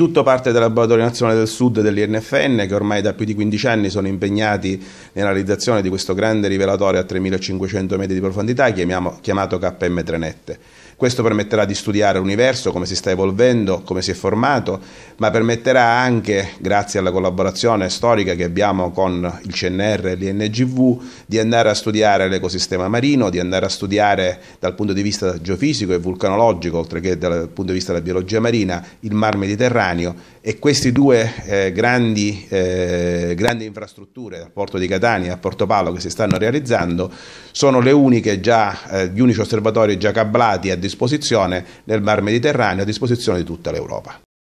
Tutto parte dal Laboratorio Nazionale del Sud dell'INFN che ormai da più di 15 anni sono impegnati nella realizzazione di questo grande rivelatore a 3500 metri di profondità chiamato KM 3 net questo permetterà di studiare l'universo, come si sta evolvendo, come si è formato, ma permetterà anche, grazie alla collaborazione storica che abbiamo con il CNR e l'INGV, di andare a studiare l'ecosistema marino, di andare a studiare dal punto di vista geofisico e vulcanologico, oltre che dal punto di vista della biologia marina, il mar Mediterraneo e queste due eh, grandi, eh, grandi, infrastrutture, dal porto di Catania e a Porto Palo, che si stanno realizzando, sono già, eh, gli unici osservatori già cablati a disposizione nel Mar Mediterraneo, a disposizione di tutta l'Europa.